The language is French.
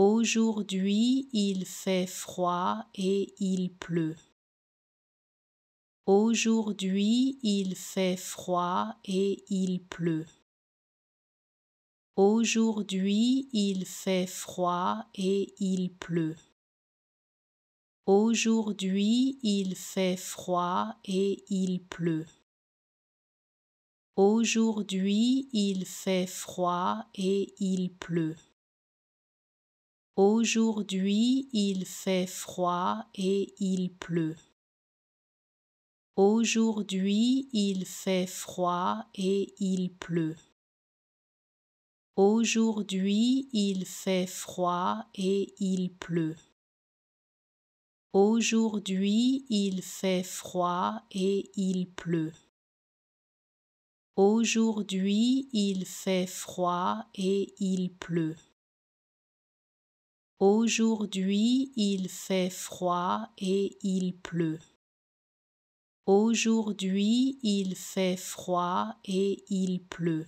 Aujourd'hui il fait froid et il pleut. Aujourd'hui il fait froid et il pleut. Aujourd'hui il fait froid et il pleut. Aujourd'hui il fait froid et il pleut. Aujourd'hui il fait froid et il pleut. Aujourd'hui il fait froid et il pleut. Aujourd'hui il fait froid et il pleut. Aujourd'hui il fait froid et il pleut. Aujourd'hui il fait froid et il pleut. Aujourd'hui il fait froid et il pleut. Aujourd'hui il fait froid et il pleut. Aujourd'hui il fait froid et il pleut.